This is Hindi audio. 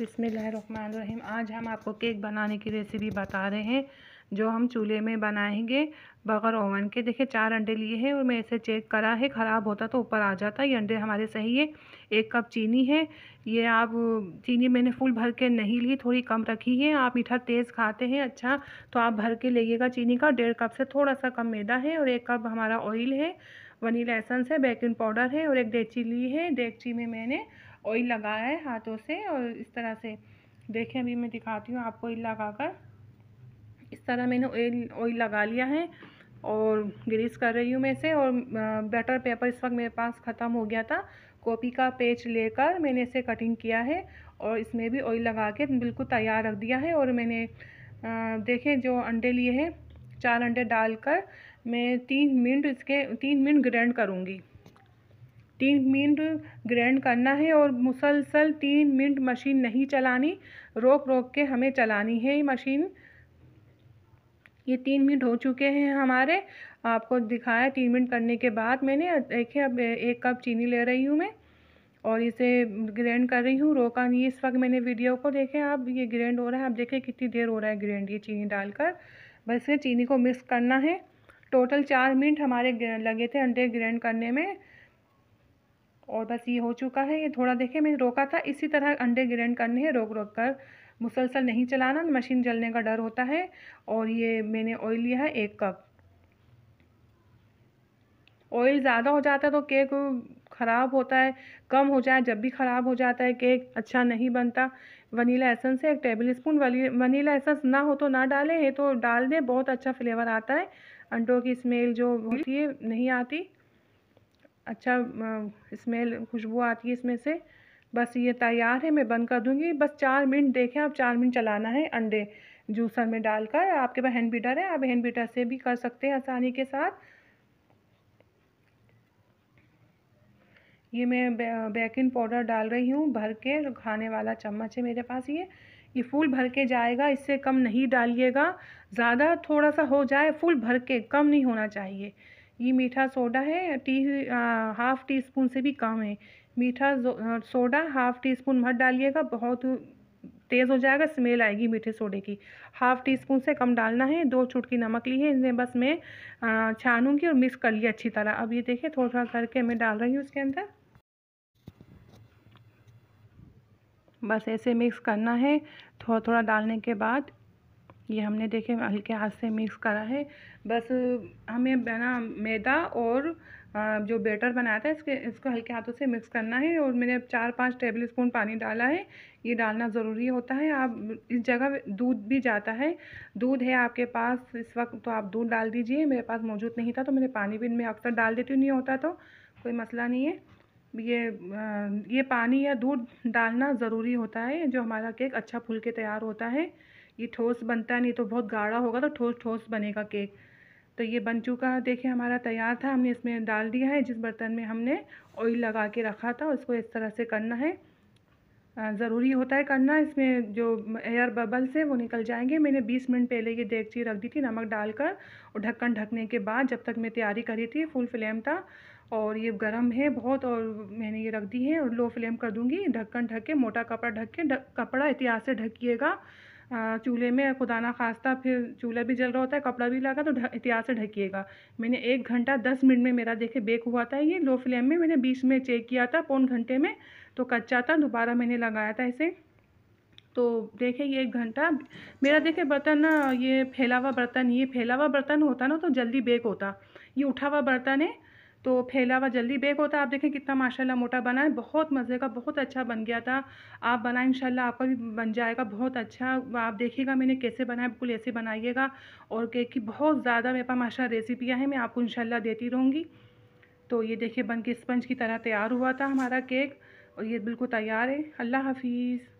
बिसमीम आज हम आपको केक बनाने की रेसिपी बता रहे हैं जो हम चूल्हे में बनाएंगे बगैर ओवन के देखिए चार अंडे लिए हैं और मैं इसे चेक करा है ख़राब होता तो ऊपर आ जाता ये अंडे हमारे सही है एक कप चीनी है ये आप चीनी मैंने फुल भर के नहीं ली थोड़ी कम रखी है आप मीठा तेज़ खाते हैं अच्छा तो आप भर के लीजिएगा चीनी का डेढ़ कप से थोड़ा सा कम मैदा है और एक कप हमारा ऑयल है वनीला एसेंस है बेकिंग पाउडर है और एक डेची ली है डेगची में मैंने ऑयल लगा है हाथों से और इस तरह से देखें अभी मैं दिखाती हूँ आपको ऑयल लगा कर इस तरह मैंने ऑयल ऑयल लगा लिया है और ग्रीस कर रही हूँ मैं इसे और बैटर पेपर इस वक्त मेरे पास ख़त्म हो गया था कॉपी का पेज लेकर मैंने इसे कटिंग किया है और इसमें भी ऑयल लगा के बिल्कुल तैयार रख दिया है और मैंने देखें जो अंडे लिए हैं चार अंडे डालकर मैं तीन मिनट इसके तीन मिनट ग्रैंड करूँगी तीन मिनट ग्रैंड करना है और मुसलसल तीन मिनट मशीन नहीं चलानी रोक रोक के हमें चलानी है ये मशीन ये तीन मिनट हो चुके हैं हमारे आपको दिखाया तीन मिनट करने के बाद मैंने देखिए अब एक कप चीनी ले रही हूँ मैं और इसे ग्रैंड कर रही हूँ रोका नहीं इस वक्त मैंने वीडियो को देखें आप ये ग्रैंड हो रहा है आप देखें कितनी देर हो रहा है ग्रैंड ये चीनी डालकर बस ये चीनी को मिक्स करना है टोटल चार मिनट हमारे लगे थे अंडे ग्रैंड करने में और बस ये हो चुका है ये थोड़ा देखें मैंने रोका था इसी तरह अंडे ग्रैंड करने हैं रोक रोक कर मुसलसल नहीं चलाना मशीन जलने का डर होता है और ये मैंने ऑयल लिया है एक कप ऑयल ज़्यादा हो जाता है तो केक ख़राब होता है कम हो जाए जब भी ख़राब हो जाता है केक अच्छा नहीं बनता वनीला एसेंस है एक टेबल स्पून वनीला एसेंस ना हो तो ना डालें ये तो डाल दें बहुत अच्छा फ्लेवर आता है अंडों की स्मेल जो होती है नहीं आती अच्छा स्मेल खुशबू आती है इसमें से बस ये तैयार है मैं बंद कर दूँगी बस चार मिनट देखें आप चार मिनट चलाना है अंडे जूसर में डालकर आपके पास हैंड बीटर है आप हैंड बीटर से भी कर सकते हैं आसानी के साथ ये मैं बेकिंग पाउडर डाल रही हूँ भर के खाने वाला चम्मच है मेरे पास ये ये फूल भर के जाएगा इससे कम नहीं डालिएगा ज़्यादा थोड़ा सा हो जाए फूल भर के कम नहीं होना चाहिए ये मीठा सोडा है टी हाफ़ टी स्पून से भी कम है मीठा सोडा हाफ़ टी स्पून मत डालिएगा बहुत तेज़ हो जाएगा स्मेल आएगी मीठे सोडे की हाफ़ टी स्पून से कम डालना है दो चुटकी नमक ली है इन्हें बस मैं छानूंगी और मिक्स कर लिया अच्छी तरह अब ये देखिए थोड़ा थोड़ा करके मैं डाल रही हूँ उसके अंदर बस ऐसे मिक्स करना है थोड़ा थोड़ा डालने के बाद ये हमने देखे हल्के हाथ से मिक्स करा है बस हमें बना मैदा और जो बेटर बनाया था इसके इसको हल्के हाथों से मिक्स करना है और मैंने चार पाँच टेबल स्पून पानी डाला है ये डालना ज़रूरी होता है आप इस जगह दूध भी जाता है दूध है आपके पास इस वक्त तो आप दूध डाल दीजिए मेरे पास मौजूद नहीं था तो मैंने पानी भी इनमें अक्सर डाल देती हूँ नहीं होता तो कोई मसला नहीं है ये ये पानी या दूध डालना ज़रूरी होता है जो हमारा केक अच्छा फूल के तैयार होता है ये ठोस बनता नहीं तो बहुत गाढ़ा होगा तो ठोस ठोस बनेगा केक तो ये बन चुका है देखिए हमारा तैयार था हमने इसमें डाल दिया है जिस बर्तन में हमने ऑयल लगा के रखा था उसको इस तरह से करना है ज़रूरी होता है करना इसमें जो एयर बबल्स है वो निकल जाएंगे मैंने 20 मिनट पहले ये देगची रख दी थी नमक डालकर और ढक्कन ढकने के बाद जब तक मैं तैयारी करी थी फुल फ्लेम था और ये गर्म है बहुत और मैंने ये रख दी है और लो फ्लेम कर दूँगी ढक्कन ढक के मोटा कपड़ा ढक के कपड़ा इतिहास से ढकीेगा चूल्हे में खुदा ना खास्ता फिर चूल्हा भी जल रहा होता है कपड़ा भी लगा तो इतिहास से ढकीयेगा मैंने एक घंटा दस मिनट में मेरा देखे बेक हुआ था ये लो फ्लेम में मैंने बीच में चेक किया था पौन घंटे में तो कच्चा था दोबारा मैंने लगाया था इसे तो देखे ये एक घंटा मेरा देखे बर्तन ये फैला हुआ बर्तन ये फैला हुआ बर्तन होता ना तो जल्दी बेक होता ये उठा हुआ बर्तन है तो फैला हुआ जल्दी बेक होता है आप देखें कितना माशाल्लाह मोटा बना है बहुत मज़े का बहुत अच्छा बन गया था आप इन इंशाल्लाह आपका भी बन जाएगा बहुत अच्छा आप देखिएगा मैंने कैसे बनाया बिल्कुल ऐसे बनाइएगा और केक की बहुत ज़्यादा मेरे पास माशा रेसिपियाँ हैं मैं आपको इनशाला देती रहूँगी तो ये देखिए बन के स्पंज की तरह तैयार हुआ था हमारा केक और ये बिल्कुल तैयार है अल्लाह हाफिज़